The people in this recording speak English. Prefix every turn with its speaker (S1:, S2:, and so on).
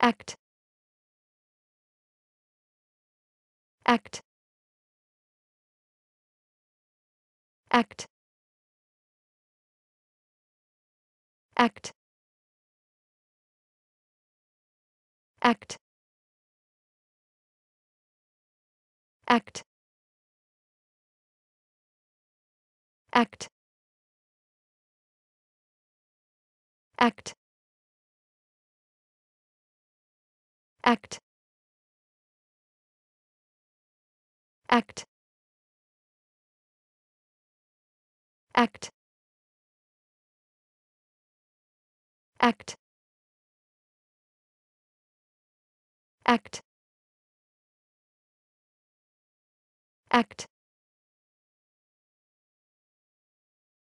S1: act act act act act act act act act act act act act act